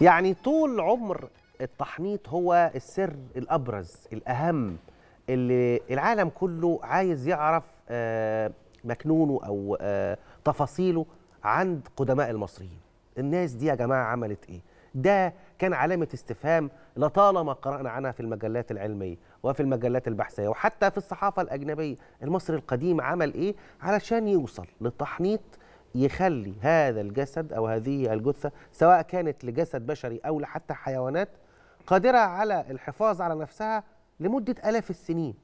يعني طول عمر التحنيط هو السر الابرز الاهم اللي العالم كله عايز يعرف آه، مكنونه او آه، تفاصيله عند قدماء المصريين الناس دي يا جماعه عملت ايه ده كان علامة استفهام لطالما قرأنا عنها في المجلات العلمية وفي المجلات البحثية وحتى في الصحافة الأجنبية المصري القديم عمل إيه علشان يوصل لتحنيط يخلي هذا الجسد أو هذه الجثة سواء كانت لجسد بشري أو لحتى حيوانات قادرة على الحفاظ على نفسها لمدة آلاف السنين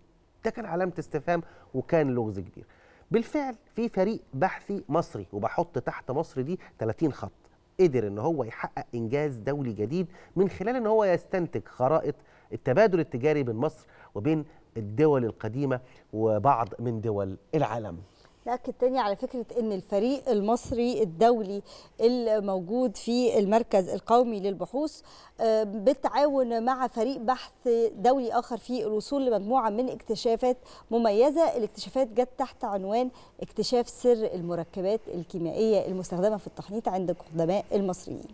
ده كان علامة استفهام وكان لغز كبير بالفعل في فريق بحثي مصري وبحط تحت مصر دي 30 خط قدر ان هو يحقق انجاز دولي جديد من خلال ان هو يستنتج خرائط التبادل التجاري بين مصر وبين الدول القديمه وبعض من دول العالم نأكد تاني على فكرة أن الفريق المصري الدولي الموجود في المركز القومي للبحوث آه، بالتعاون مع فريق بحث دولي آخر في الوصول لمجموعة من اكتشافات مميزة الاكتشافات جت تحت عنوان اكتشاف سر المركبات الكيميائية المستخدمة في التحنيط عند القدماء المصريين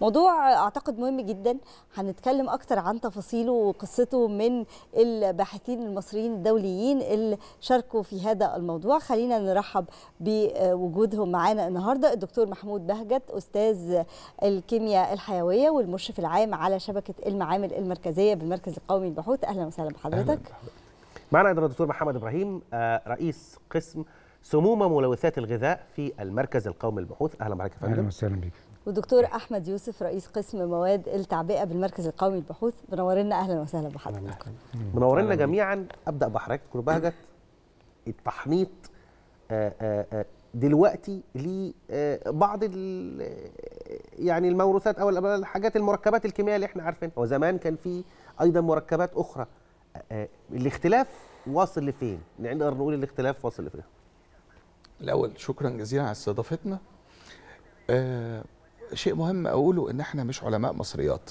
موضوع أعتقد مهم جدا هنتكلم أكتر عن تفاصيله وقصته من الباحثين المصريين الدوليين اللي شاركوا في هذا الموضوع خلينا نرحب بوجودهم معانا النهارده الدكتور محمود بهجت استاذ الكيمياء الحيويه والمشرف العام على شبكه المعامل المركزيه بالمركز القومي للبحوث اهلا وسهلا بحضرتك أهلا. معنا ايضا الدكتور محمد ابراهيم آه، رئيس قسم سموم ملوثات الغذاء في المركز القومي للبحوث اهلا بحضرتك يا فندم اهلا وسهلا بيك والدكتور احمد يوسف رئيس قسم مواد التعبئه بالمركز القومي للبحوث منورنا اهلا وسهلا بحضرتك منورنا جميعا ابدا بحضرتك دكتور بهجت التحنيط آه، آه، آه، دلوقتي لبعض يعني الموروثات او الحاجات المركبات الكيميائيه اللي احنا عارفينها وزمان كان في ايضا مركبات اخرى الاختلاف واصل لفين يعني نقدر نقول الاختلاف واصل لفين الاول شكرا جزيلا على استضافتنا آه شيء مهم اقوله ان احنا مش علماء مصريات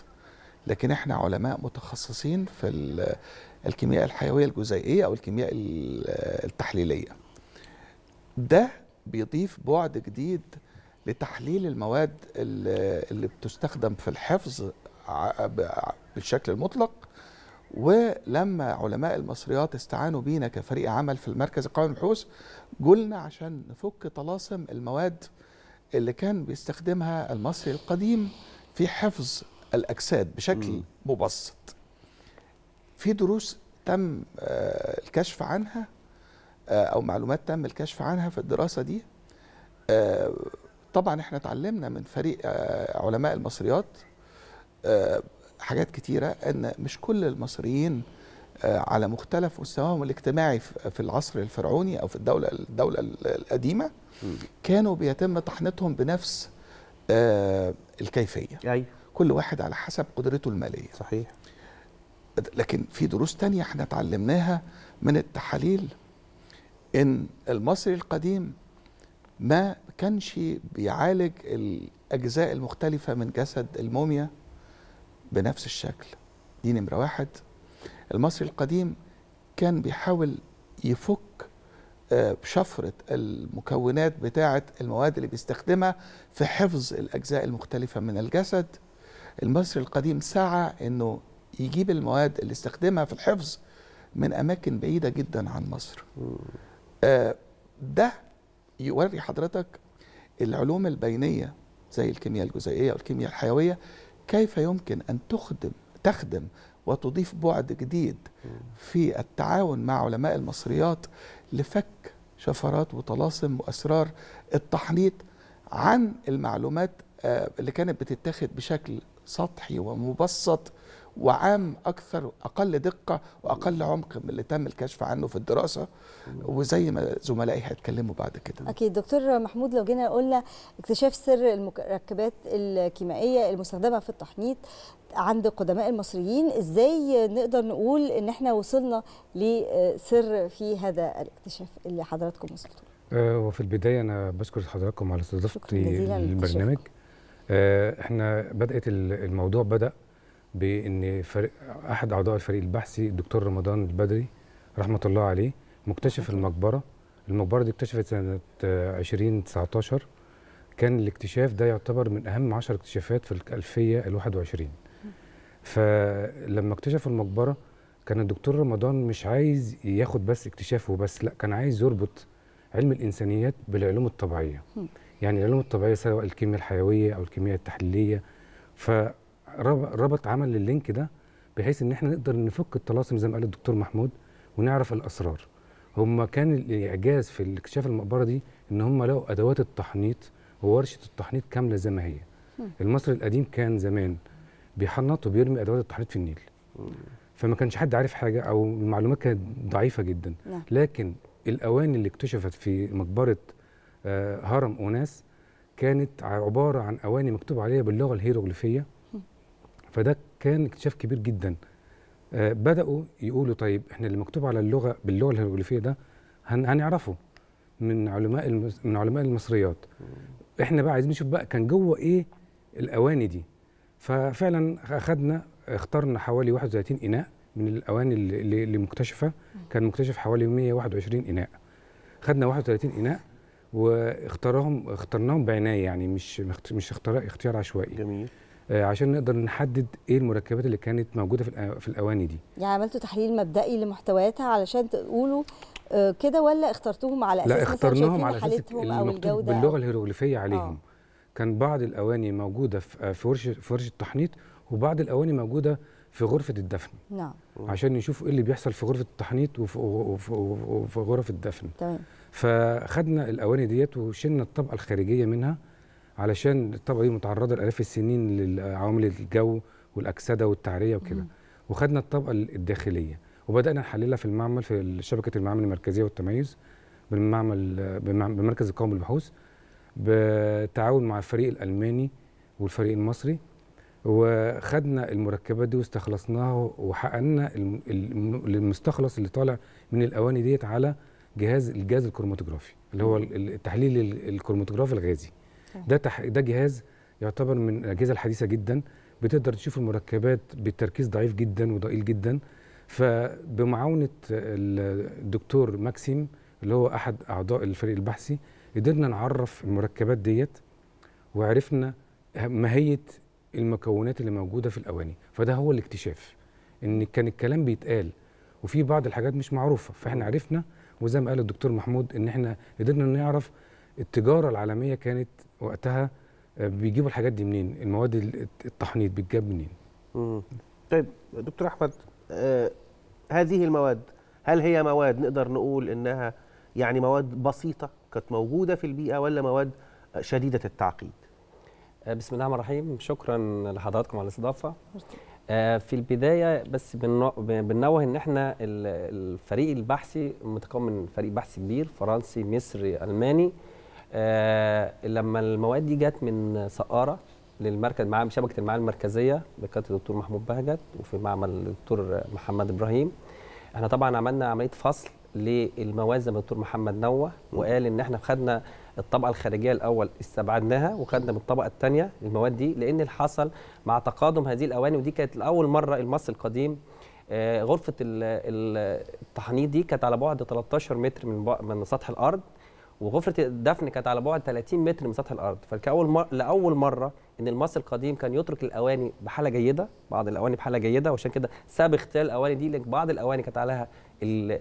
لكن احنا علماء متخصصين في الكيمياء الحيويه الجزيئيه او الكيمياء التحليليه ده بيضيف بعد جديد لتحليل المواد اللي بتستخدم في الحفظ بالشكل المطلق ولما علماء المصريات استعانوا بينا كفريق عمل في المركز القومي للبحوث قلنا عشان نفك طلاسم المواد اللي كان بيستخدمها المصري القديم في حفظ الاجساد بشكل مبسط في دروس تم آه، الكشف عنها آه، او معلومات تم الكشف عنها في الدراسه دي آه، طبعا احنا اتعلمنا من فريق آه، علماء المصريات حاجات كتيره ان مش كل المصريين على مختلف مستواهم الاجتماعي في العصر الفرعوني او في الدوله الدوله القديمه كانوا بيتم تحنيطهم بنفس الكيفيه أيوة. كل واحد على حسب قدرته الماليه صحيح لكن في دروس تانية احنا اتعلمناها من التحاليل ان المصري القديم ما كانش بيعالج الاجزاء المختلفه من جسد الموميا بنفس الشكل دي نمره واحد المصري القديم كان بيحاول يفك آه، شفرة المكونات بتاعة المواد اللي بيستخدمها في حفظ الأجزاء المختلفة من الجسد المصري القديم سعى أنه يجيب المواد اللي استخدمها في الحفظ من أماكن بعيدة جدا عن مصر ده يوري حضرتك العلوم البينية زي الكيمياء الجزيئية والكيمياء الحيوية كيف يمكن أن تخدم تخدم وتضيف بعد جديد في التعاون مع علماء المصريات لفك شفرات وطلاسم وأسرار التحنيط عن المعلومات آه، اللي كانت بتتاخد بشكل سطحي ومبسط وعام اكثر اقل دقه واقل عمق من اللي تم الكشف عنه في الدراسه وزي ما زملائي هيتكلموا بعد كده اكيد دكتور محمود لو جينا قلنا اكتشاف سر المركبات الكيميائيه المستخدمه في التحنيط عند قدماء المصريين ازاي نقدر نقول ان احنا وصلنا لسر في هذا الاكتشاف اللي حضراتكم وصلتوا له آه، وفي البدايه انا بشكر حضراتكم على استضافتي البرنامج آه، احنا بدات الموضوع بدا بان فريق احد اعضاء الفريق البحثي الدكتور رمضان البدري رحمه الله عليه مكتشف المقبره المقبره دي اكتشفت سنه 2019 كان الاكتشاف ده يعتبر من اهم 10 اكتشافات في الالفيه ال21 فلما اكتشفوا المقبره كان الدكتور رمضان مش عايز ياخد بس اكتشافه وبس لا كان عايز يربط علم الانسانيات بالعلوم الطبيعيه يعني العلوم الطبيعيه سواء الكيمياء الحيويه او الكيمياء التحليليه ف ربط عمل اللينك ده بحيث ان احنا نقدر نفك الطلاسم زي ما قال الدكتور محمود ونعرف الاسرار هم كان الاعجاز في اكتشاف المقبره دي ان هم لقوا ادوات التحنيط وورشه التحنيط كامله زي ما هي المصري القديم كان زمان بيحنط وبيرمي ادوات التحنيط في النيل فما كانش حد عارف حاجه او المعلومات كانت ضعيفه جدا نعم. لكن الاواني اللي اكتشفت في مقبره آه، هرم اوناس كانت عباره عن اواني مكتوب عليها باللغه الهيروغليفيه فده كان اكتشاف كبير جدا آه، بداوا يقولوا طيب احنا اللي مكتوب على اللغه باللغه الهيروغليفيه ده هنعرفه من علماء المس... من علماء المصريات احنا بقى عايزين نشوف بقى كان جوه ايه الاواني دي ففعلا اخذنا اخترنا حوالي 31 اناء من الاواني اللي, اللي مكتشفه كان مكتشف حوالي 121 اناء خدنا 31 اناء واختارهم اخترناهم بعنايه يعني مش مش اختيار اختيار عشوائي جميل آه، عشان نقدر نحدد ايه المركبات اللي كانت موجوده في في الاواني دي يعني عملتوا تحليل مبدئي لمحتوياتها علشان تقولوا آه، كده ولا اخترتوهم على اساس لا اخترناهم على اساس المكتوب باللغه الهيروغليفيه عليهم آه. كان بعض الاواني موجوده في ورشه في ورشه التحنيط وبعض الاواني موجوده في غرفه الدفن نعم عشان نشوف ايه اللي بيحصل في غرفه التحنيط وفي, وفي, وفي غرف الدفن تمام فخدنا الاواني ديت وشلنا الطبقه الخارجيه منها علشان الطبقه دي متعرضه لالاف السنين لعوامل الجو والاكسده والتعريه وكده وخدنا الطبقه الداخليه وبدانا نحللها في المعمل في شبكه المعامل المركزيه والتميز بالمعمل بالمركز القومي للبحوث بتعاون مع الفريق الالماني والفريق المصري وخدنا المركبات دي واستخلصناها وحققنا المستخلص اللي طالع من الاواني ديت على جهاز الجهاز الكروماتوجرافي اللي هو التحليل الكروماتوجرافي الغازي ده تح... ده جهاز يعتبر من الاجهزه الحديثه جدا بتقدر تشوف المركبات بالتركيز ضعيف جدا وضئيل جدا فبمعاونه الدكتور ماكسيم اللي هو احد اعضاء الفريق البحثي قدرنا نعرف المركبات ديت وعرفنا ماهيه المكونات اللي موجوده في الاواني فده هو الاكتشاف ان كان الكلام بيتقال وفي بعض الحاجات مش معروفه فاحنا عرفنا وزي ما قال الدكتور محمود ان احنا قدرنا نعرف التجاره العالميه كانت وقتها آه، بيجيبوا الحاجات دي منين المواد التحنيط بتجاب منين مم. طيب دكتور احمد آه هذه المواد هل هي مواد نقدر نقول انها يعني مواد بسيطه كانت موجوده في البيئه ولا مواد شديده التعقيد آه، بسم الله الرحمن الرحيم شكرا لحضراتكم على الاستضافه آه، في البدايه بس بننوه ان احنا الفريق البحثي متكون من فريق بحث كبير فرنسي مصري الماني آه، لما المواد دي جت من سقاره للمركز مع شبكه المعالم المركزيه بقياده الدكتور محمود بهجت وفي معمل الدكتور محمد ابراهيم احنا طبعا عملنا عمليه فصل للمواد زي ما الدكتور محمد نوه وقال ان احنا خدنا الطبقه الخارجيه الاول استبعدناها وخدنا بالطبقه الثانيه المواد دي لان اللي حصل مع تقادم هذه الاواني ودي كانت لاول مره المصري القديم آه، غرفه التحنيط دي كانت على بعد 13 متر من من سطح الارض وغرفه الدفن كانت على بعد 30 متر من سطح الارض فكاول مر... لاول مره ان المصري القديم كان يترك الاواني بحاله جيده بعض الاواني بحاله جيده وعشان كده ساب اختيار الاواني دي لان بعض الاواني كانت عليها ال...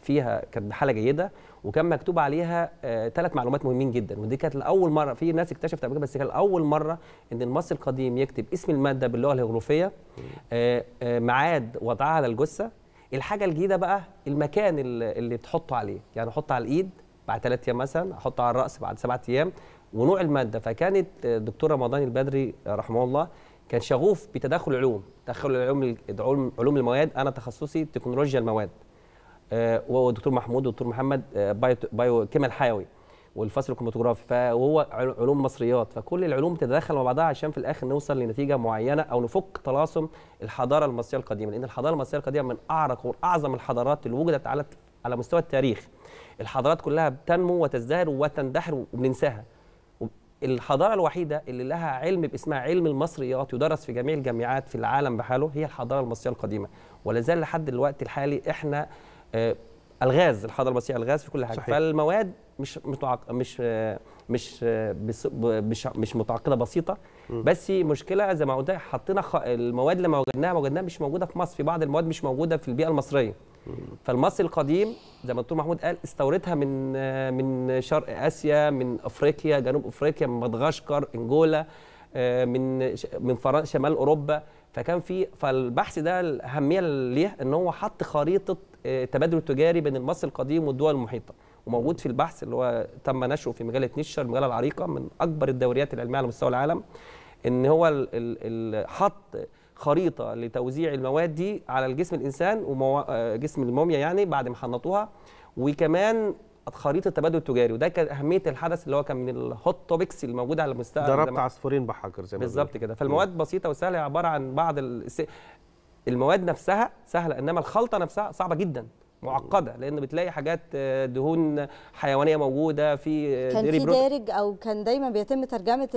فيها كانت بحاله جيده وكان مكتوب عليها ثلاث آه معلومات مهمين جدا ودي كانت لاول مره في ناس اكتشفت قبل بس كان اول مره ان المصري القديم يكتب اسم الماده باللغه الهيروغليفيه آه آه ميعاد وضعها على الجثه الحاجه الجديده بقى المكان اللي, اللي تحطه عليه يعني حط على الايد بعد ثلاث ايام مثلا احطها على الراس بعد سبعة ايام ونوع الماده فكانت الدكتور رمضان البدري رحمه الله كان شغوف بتدخل العلوم تدخل العلوم علوم المواد انا تخصصي تكنولوجيا المواد آه، والدكتور محمود والدكتور محمد آه، بايو, بايو كيمياء الحيوي والفصل الكروماتوجرافي فهو علوم مصريات فكل العلوم تتداخل مع بعضها عشان في الاخر نوصل لنتيجه معينه او نفك طلاسم الحضاره المصريه القديمه لان الحضاره المصريه القديمه من اعرق واعظم الحضارات اللي وجدت على على مستوى التاريخ الحضارات كلها بتنمو وتزدهر وتندحر وبننساها الحضارة الوحيدة اللي لها علم باسمها علم المصريات يدرس في جميع الجامعات في العالم بحاله هي الحضارة المصرية القديمة ولا زال لحد الوقت الحالي احنا آه، الغاز الحضارة المصرية الغاز في كل حاجة صحيح. فالمواد مش متعق... مش آه، مش آه، بس... مش مش متعقده بسيطه بس مشكله زي ما قلت حطينا خ... المواد اللي ما وجدناها ما وجدناها مش موجوده في مصر في بعض المواد مش موجوده في البيئه المصريه فالمصري القديم زي ما الدكتور محمود قال استوردها من من شرق اسيا من افريقيا جنوب افريقيا من مدغشقر انجولا آه، من من فرنسا شمال اوروبا فكان في فالبحث ده الاهميه ليه ان هو حط خريطه التبادل آه، التجاري بين المصري القديم والدول المحيطه وموجود في البحث اللي هو تم نشره في مجله نيشر المجله العريقه من اكبر الدوريات العلميه على مستوى العالم ان هو حط خريطه لتوزيع المواد دي على الجسم الانسان ومو... آه، الموميا يعني بعد ما حنطوها وكمان خريطه التبادل التجاري وده كان اهميه الحدث اللي هو كان من الهوت توبكس الموجوده على مستوى ضربت عصفورين بحجر زي ما بالظبط كده فالمواد بسيطه وسهله عباره عن بعض ال... المواد نفسها سهله انما الخلطه نفسها صعبه جدا معقده لان بتلاقي حاجات آه، دهون حيوانيه موجوده في آه، كان في دارج او كان دايما بيتم ترجمه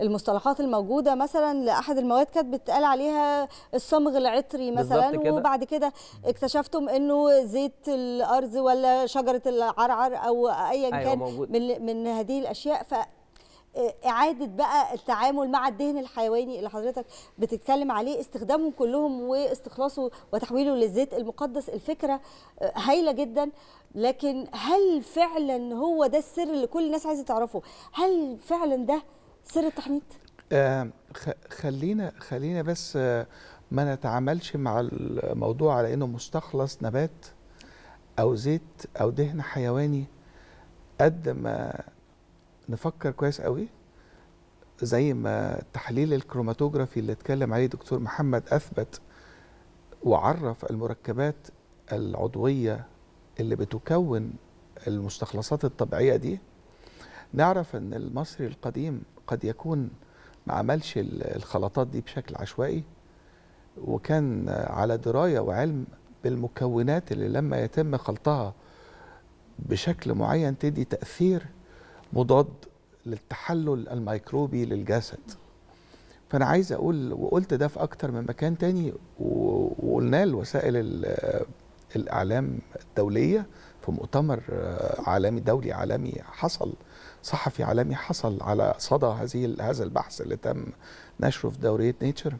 المصطلحات الموجوده مثلا لاحد المواد كانت بتقال عليها الصمغ العطري مثلا كده. وبعد كده اكتشفتم انه زيت الارز ولا شجره العرعر او ايا أيوة كان موجود. من من هذه الاشياء ف اعاده بقى التعامل مع الدهن الحيواني اللي حضرتك بتتكلم عليه استخدامهم كلهم واستخلاصه وتحويله للزيت المقدس الفكره آه، هايله جدا لكن هل فعلا هو ده السر اللي كل الناس عايزه تعرفه هل فعلا ده سر التحنيط آه خلينا خلينا بس آه، ما نتعاملش مع الموضوع على انه مستخلص نبات او زيت او دهن حيواني قد ما نفكر كويس قوي زي ما التحليل الكروماتوجرافي اللي اتكلم عليه دكتور محمد اثبت وعرف المركبات العضويه اللي بتكون المستخلصات الطبيعيه دي نعرف ان المصري القديم قد يكون ما عملش الخلطات دي بشكل عشوائي وكان على درايه وعلم بالمكونات اللي لما يتم خلطها بشكل معين تدي تاثير مضاد للتحلل الميكروبي للجسد فانا عايز اقول وقلت ده في اكتر من مكان تاني وقلناه لوسائل الاعلام الدوليه في مؤتمر عالمي دولي عالمي حصل صحفي عالمي حصل على صدى هذه هذا البحث اللي تم نشره في دوريه نيتشر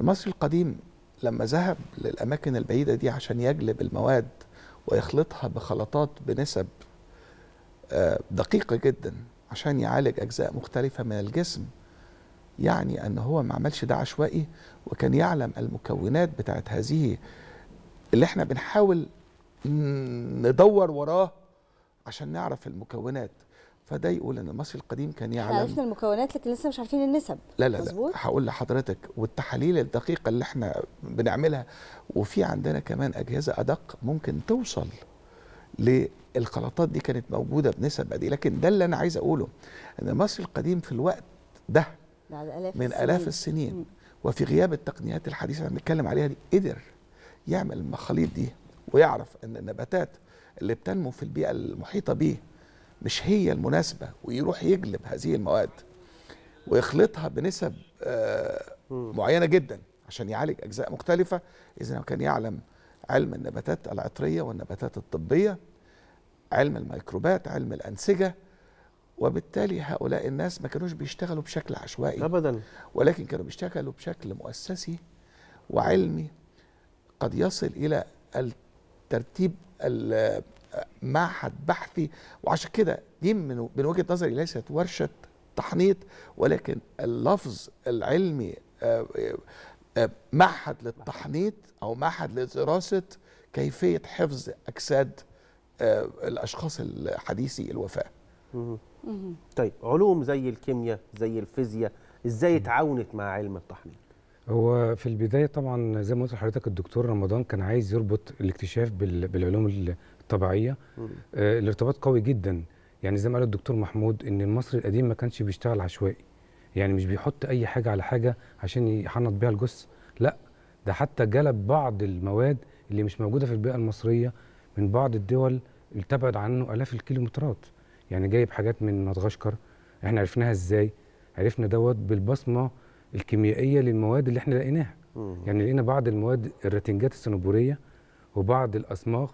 المصري القديم لما ذهب للاماكن البعيده دي عشان يجلب المواد ويخلطها بخلطات بنسب آه، دقيقة جدا عشان يعالج أجزاء مختلفة من الجسم يعني أن هو ما عملش ده عشوائي وكان يعلم المكونات بتاعت هذه اللي احنا بنحاول ندور وراه عشان نعرف المكونات فده يقول ان المصري القديم كان يعلم احنا عرفنا المكونات لكن لسه مش عارفين النسب لا لا مزبوط؟ لا هقول لحضرتك والتحاليل الدقيقه اللي احنا بنعملها وفي عندنا كمان اجهزه ادق ممكن توصل للخلطات دي كانت موجوده بنسب قد إيه. لكن ده اللي انا عايز اقوله ان مصر القديم في الوقت ده ألاف من السنين. الاف السنين وفي غياب التقنيات الحديثه اللي بنتكلم عليها دي قدر يعمل المخاليط دي ويعرف ان النباتات اللي بتنمو في البيئه المحيطه بيه مش هي المناسبه ويروح يجلب هذه المواد ويخلطها بنسب آه، معينه جدا عشان يعالج اجزاء مختلفه اذا كان يعلم علم النباتات العطريه والنباتات الطبيه علم الميكروبات علم الانسجه وبالتالي هؤلاء الناس ما كانوش بيشتغلوا بشكل عشوائي ابدا ولكن كانوا بيشتغلوا بشكل مؤسسي وعلمي قد يصل الى الترتيب معهد بحثي وعشان كده دي من وجهه نظري ليست ورشه تحنيط ولكن اللفظ العلمي آه، آه، معهد للتحنيط او معهد لدراسه كيفيه حفظ اجساد آه، الاشخاص الحديثي الوفاه طيب علوم زي الكيمياء زي الفيزياء ازاي اتعاونت مع علم التحنيط هو في البدايه طبعا زي ما قلت لحضرتك الدكتور رمضان كان عايز يربط الاكتشاف بالعلوم الطبيعيه آه، الارتباط قوي جدا يعني زي ما قال الدكتور محمود ان المصري القديم ما كانش بيشتغل عشوائي يعني مش بيحط اي حاجه على حاجه عشان يحنط بيها الجثه لا ده حتى جلب بعض المواد اللي مش موجوده في البيئه المصريه من بعض الدول اللي تبعد عنه الاف الكيلومترات يعني جايب حاجات من مدغشقر احنا عرفناها ازاي عرفنا دوت بالبصمه الكيميائيه للمواد اللي احنا لقيناها يعني لقينا بعض المواد الرتنجات الصنبوريه وبعض الاصماغ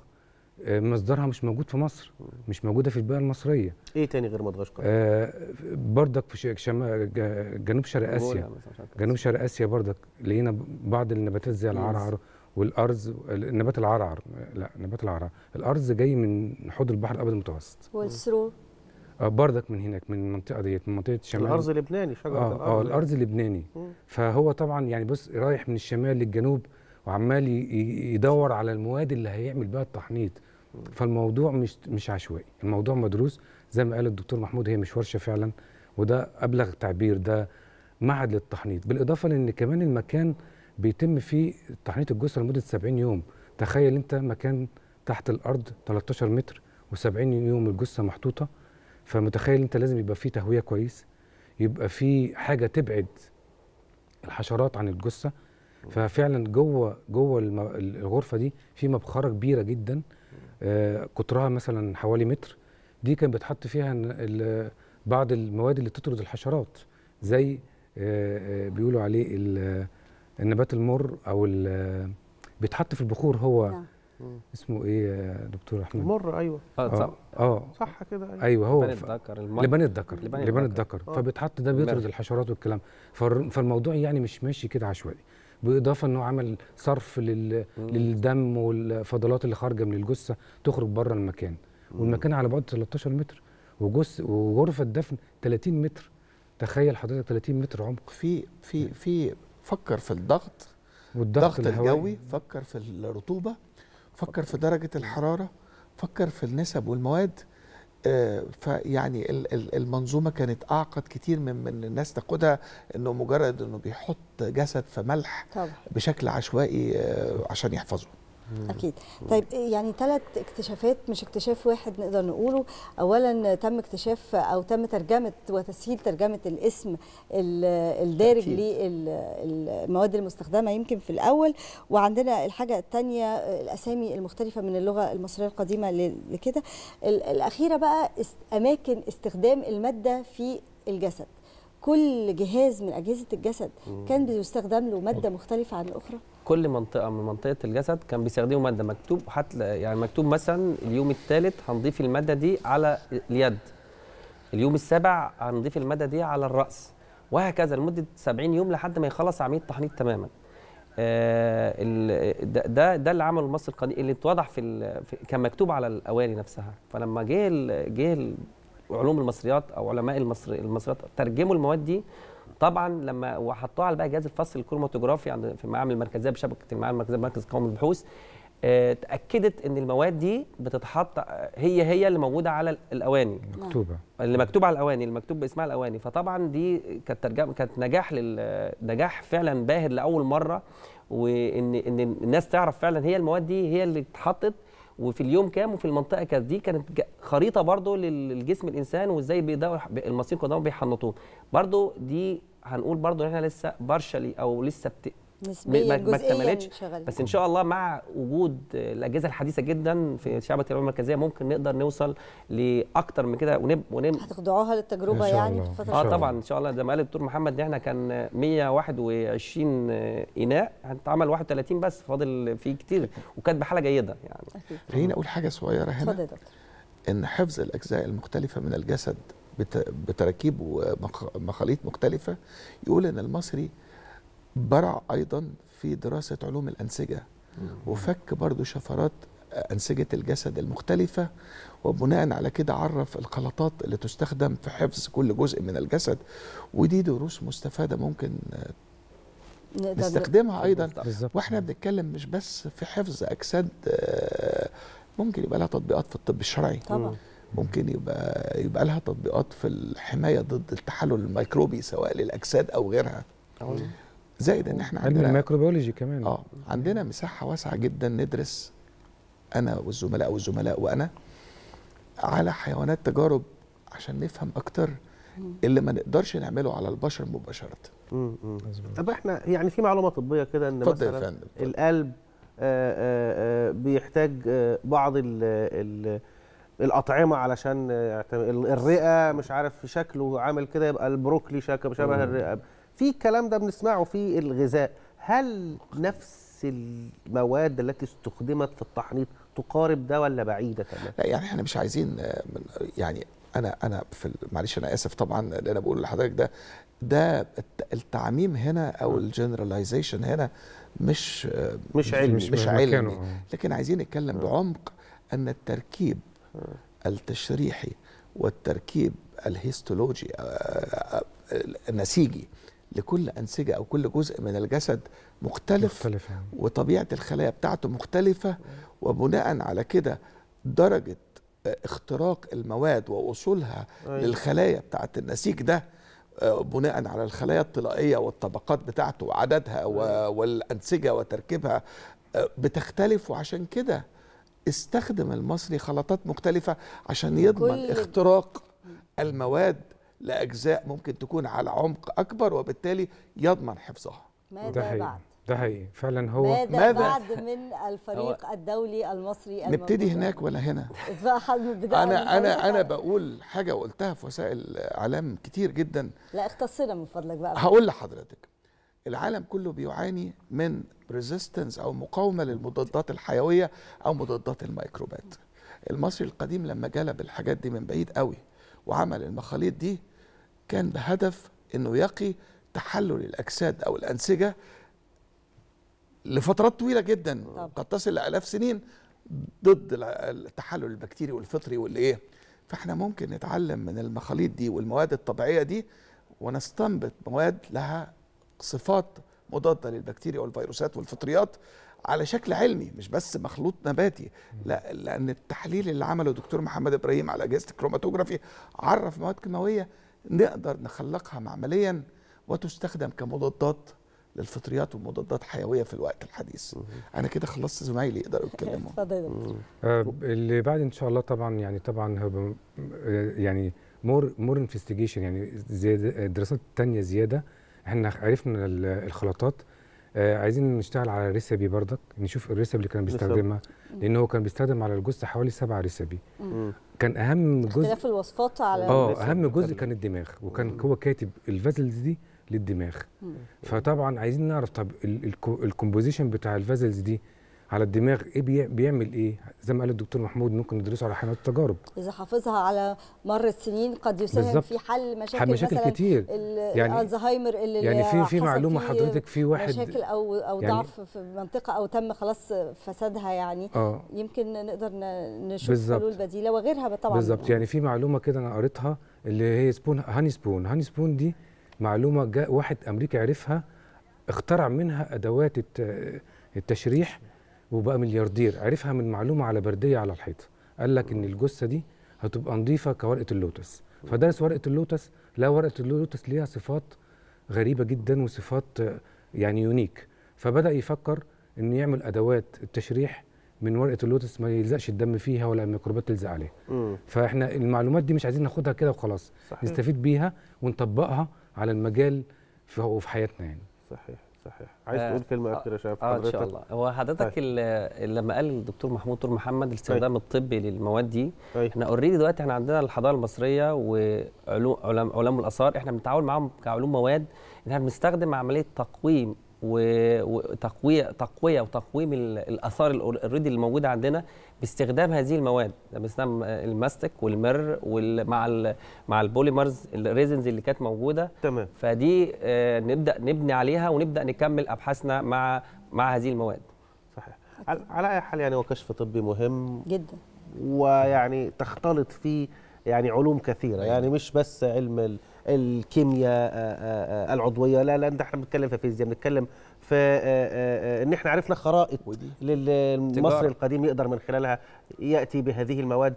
آه، مصدرها مش موجود في مصر مش موجوده في البيئه المصريه ايه تاني غير مدغشقر آه بردك في شمال جنوب شرق اسيا جنوب شرق اسيا بردك لقينا بعض النباتات زي العرعر والارز نبات العرعر لا نبات العرعر الارز جاي من حوض البحر الابيض المتوسط والسرو آه بردك من هناك من المنطقه ديت من منطقه الشمال الارز اللبناني شجره آه الارز اه الارز اللبناني فهو طبعا يعني بص رايح من الشمال للجنوب وعمال يدور على المواد اللي هيعمل بها التحنيط فالموضوع مش مش عشوائي الموضوع مدروس زي ما قال الدكتور محمود هي مش ورشه فعلا وده ابلغ تعبير ده معهد للتحنيط بالاضافه لان كمان المكان بيتم فيه تحنيط الجثه لمده 70 يوم تخيل انت مكان تحت الارض 13 متر و70 يوم الجثه محطوطه فمتخيل انت لازم يبقى فيه تهويه كويس يبقى فيه حاجه تبعد الحشرات عن الجثه ففعلا جوه جوه الغرفه دي في مبخره كبيره جدا قطرها آه، مثلا حوالي متر دي كان بيتحط فيها بعض المواد اللي تطرد الحشرات زي آه، آه، بيقولوا عليه النبات المر او بيتحط في البخور هو نعم. اسمه ايه يا دكتور احمد المر ايوه اه صح اه صح كده ايوه, أيوه هو لبان الذكر لبان الذكر لبان الذكر فبيتحط ده بيطرد الحشرات والكلام فالموضوع يعني مش ماشي كده عشوائي بالاضافه انه عمل صرف لل... للدم والفضلات اللي خارجه من الجثه تخرج بره المكان والمكان على بعد 13 متر وجث وغرفه الدفن 30 متر تخيل حضرتك 30 متر عمق في في في فكر في الضغط والضغط الجوي فكر في الرطوبه فكر في درجه الحراره فكر في النسب والمواد فيعني المنظومة كانت أعقد كتير من, من الناس تاخدها أنه مجرد أنه بيحط جسد في ملح بشكل عشوائي آه، عشان يحفظه اكيد طيب يعني ثلاث اكتشافات مش اكتشاف واحد نقدر نقوله اولا تم اكتشاف او تم ترجمه وتسهيل ترجمه الاسم الدارج للمواد المستخدمه يمكن في الاول وعندنا الحاجه الثانيه الاسامي المختلفه من اللغه المصريه القديمه لكده الاخيره بقى اماكن استخدام الماده في الجسد كل جهاز من اجهزه الجسد كان بيستخدم له ماده مختلفه عن الاخرى كل منطقه من منطقه الجسد كان بيستخدموا ماده مكتوب حتى يعني مكتوب مثلا اليوم الثالث هنضيف الماده دي على اليد اليوم السابع هنضيف الماده دي على الراس وهكذا لمده 70 يوم لحد ما يخلص عمليه التحنيط تماما آه، ده, ده ده اللي عمله المصري القديم اللي اتوضح في, في كان مكتوب على الاواني نفسها فلما جه جه علوم المصريات او علماء المصري المصريات ترجموا المواد دي طبعا لما وحطوها على بقى جهاز الفصل الكروماتوجرافي عند في المعامل المركزيه بشبكه المعامل المركزيه بمركز قومي للبحوث اتاكدت آه، ان المواد دي بتتحط هي هي اللي موجوده على الاواني نعم. مكتوبه اللي مكتوب على الاواني اللي مكتوب باسمها الاواني فطبعا دي كانت ترجمه كانت نجاح نجاح فعلا باهر لاول مره وان ان الناس تعرف فعلا هي المواد دي هي اللي اتحطت وفي اليوم كام وفي المنطقه كانت دي كانت خريطه برضو للجسم الانسان وازاي بيدور المصير قدامه بيحنطوه برضو دي هنقول برضو احنا لسه بارشلي او لسه بت... نسبيا ما اكتملتش بس ان شاء الله مع وجود الاجهزه الحديثه جدا في شعبة التربيه المركزيه ممكن نقدر نوصل لاكتر من كده ونب ونب هتخضعوها للتجربه يعني في فتره اه طبعا ان شاء الله زي ما قال الدكتور محمد ان احنا كان 121 اناء هنتعمل 31 بس فاضل في كتير وكانت بحاله جيده يعني خليني اقول حاجه صغيره هنا اتفضل ان حفظ الاجزاء المختلفه من الجسد بتراكيب ومخاليط مختلفة يقول أن المصري برع أيضا في دراسة علوم الأنسجة وفك برضو شفرات أنسجة الجسد المختلفة وبناء على كده عرف الخلطات اللي تستخدم في حفظ كل جزء من الجسد ودي دروس مستفادة ممكن نستخدمها أيضا وإحنا بنتكلم مش بس في حفظ أجساد آه، ممكن يبقى لها تطبيقات في الطب الشرعي طبعا ممكن يبقى يبقى لها تطبيقات في الحمايه ضد التحلل الميكروبي سواء للاجساد او غيرها زائد ان احنا عندنا الميكروبيولوجي كمان اه عندنا مساحه واسعه جدا ندرس انا والزملاء والزملاء وانا على حيوانات تجارب عشان نفهم اكتر اللي ما نقدرش نعمله على البشر مباشره طب احنا يعني في معلومه طبيه كده ان مثلا القلب آآ آه، آآ آه، آه، بيحتاج بعض ال ال الاطعمه علشان آه، الرئه مش عارف شكله عامل كده يبقى البروكلي شكله شبه الرئه في الكلام ده بنسمعه في الغذاء هل نفس المواد التي استخدمت في التحنيط تقارب ده ولا بعيده تماما لا يعني احنا مش عايزين آه، يعني انا انا في معلش انا اسف طبعا اللي انا بقوله لحضرتك ده ده التعميم هنا او الجنراليزيشن هنا مش آه، مش علمي مش علمي لكن عايزين نتكلم بعمق ان التركيب التشريحي والتركيب الهيستولوجي آه، آه، آه، النسيجي لكل أنسجة أو كل جزء من الجسد مختلف مختلفة. وطبيعة الخلايا بتاعته مختلفة وبناء على كده درجة اختراق المواد ووصولها أيوة. للخلايا بتاعة النسيج ده بناء على الخلايا الطلائية والطبقات بتاعته وعددها أيوة. والأنسجة وتركيبها بتختلف وعشان كده استخدم المصري خلطات مختلفة عشان يضمن اختراق المواد لأجزاء ممكن تكون على عمق أكبر وبالتالي يضمن حفظها ماذا بعد؟ ده حقيقي فعلا هو ماذا, ماذا بعد من الفريق هو. الدولي المصري نبتدي هناك ولا هنا انا انا انا طيب. بقول حاجه وقلتها في وسائل اعلام كتير جدا لا اختصرها من فضلك بقى هقول لحضرتك العالم كله بيعاني من ريزيستنس او مقاومه للمضادات الحيويه او مضادات الميكروبات المصري القديم لما جلب الحاجات دي من بعيد قوي وعمل المخاليط دي كان بهدف انه يقي تحلل الاجساد او الانسجه لفترات طويله جدا قد تصل لالاف سنين ضد التحلل البكتيري والفطري والايه فاحنا ممكن نتعلم من المخاليط دي والمواد الطبيعيه دي ونستنبط مواد لها صفات مضاده للبكتيريا والفيروسات والفطريات على شكل علمي مش بس مخلوط نباتي لا لان التحليل اللي عمله دكتور محمد ابراهيم على اجهزه الكروماتوجرافي عرف مواد كيماويه نقدر نخلقها معمليا وتستخدم كمضادات للفطريات ومضادات حيويه في الوقت الحديث انا كده خلصت زمايلي يقدروا يتكلموا آه، اللي بعد ان شاء الله طبعا يعني طبعا آه، يعني مور مور انفستيجيشن يعني زياده دراسات ثانيه زياده احنا عرفنا الخلطات آه عايزين نشتغل على ريسبي بردك نشوف الريسبي اللي كان بيستخدمها لان هو كان بيستخدم على الجثه حوالي سبع ريسبي كان اهم جزء اختلاف الوصفات على اه اهم جزء كان الدماغ وكان مم. هو كاتب الفازلز دي للدماغ مم. فطبعا عايزين نعرف طب الكومبوزيشن بتاع الفازلز دي على الدماغ ايه بيعمل ايه زي ما قال الدكتور محمود ممكن ندرسه على حالات التجارب اذا حافظها على مر السنين قد يساهم في حل مشاكل, مشاكل مثلا كتير يعني الزهايمر اللي يعني في في معلومه حضرتك في واحد مشاكل او او يعني ضعف في منطقه او تم خلاص فسادها يعني آه يمكن نقدر نشوف حلول بديله وغيرها طبعا بالظبط يعني في معلومه كده انا قريتها اللي هي سبون هاني سبون هاني سبون دي معلومه جاء واحد امريكي عرفها اخترع منها ادوات التشريح وبقى ملياردير عرفها من معلومه على برديه على الحيطه قال لك ان الجثه دي هتبقى نظيفه كورقه اللوتس فدرس ورقه اللوتس لا ورقه اللوتس ليها صفات غريبه جدا وصفات آه، يعني يونيك فبدا يفكر انه يعمل ادوات التشريح من ورقه اللوتس ما يلزقش الدم فيها ولا الميكروبات تلزق عليها فاحنا المعلومات دي مش عايزين ناخدها كده وخلاص صحيح. نستفيد بيها ونطبقها على المجال وفي حياتنا يعني صحيح صحيح عايز تقول آه، كلمه اخيره شايف آه،, اه ان شاء الله هو حضرتك طيب. لما قال الدكتور محمود طول محمد الاستخدام طيب. الطبي للمواد دي أي. طيب. احنا اوريدي دلوقتي احنا عندنا الحضاره المصريه وعلوم علوم الاثار احنا بنتعاون معاهم كعلوم مواد احنا بنستخدم عمليه تقويم وتقويه تقويه وتقويم الاثار اوريدي اللي موجوده عندنا باستخدام هذه المواد باستخدام الماستك والمر مع مع البوليمرز الريزنز اللي كانت موجوده تمام فدي آه، نبدا نبني عليها ونبدا نكمل ابحاثنا مع مع هذه المواد صحيح على اي حال يعني هو كشف طبي مهم جدا ويعني تختلط فيه يعني علوم كثيره أيوة. يعني مش بس علم الكيمياء آه، آه، آه، العضويه لا لا ده احنا بنتكلم في فيزياء بنتكلم في ان احنا عرفنا خرائط للمصري القديم يقدر من خلالها ياتي بهذه المواد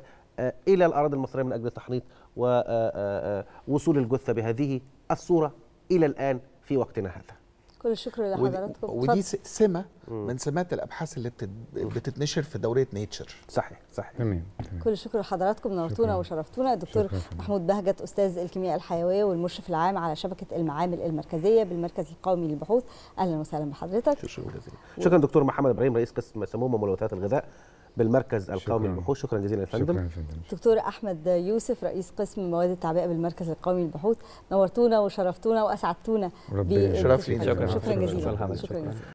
الى الاراضي المصريه من اجل تحنيط ووصول الجثه بهذه الصوره الى الان في وقتنا هذا كل الشكر لحضراتكم ودي, ودي سمه من سمات الابحاث اللي بتتنشر في دوريه نيتشر صحيح صحيح تمام كل الشكر لحضراتكم نورتونا وشرفتونا الدكتور محمود بهجت استاذ الكيمياء الحيويه والمشرف العام على شبكه المعامل المركزيه بالمركز القومي للبحوث اهلا وسهلا بحضرتك شكرا جزيلا شكرا دكتور محمد ابراهيم رئيس قسم سموم ملوثات الغذاء بالمركز القومي للبحوث شكرا جزيلا يا فندم دكتور احمد يوسف رئيس قسم مواد التعبئه بالمركز القومي للبحوث نورتونا وشرفتونا واسعدتونا شرف شكرا جزيلا شكرا جزيلا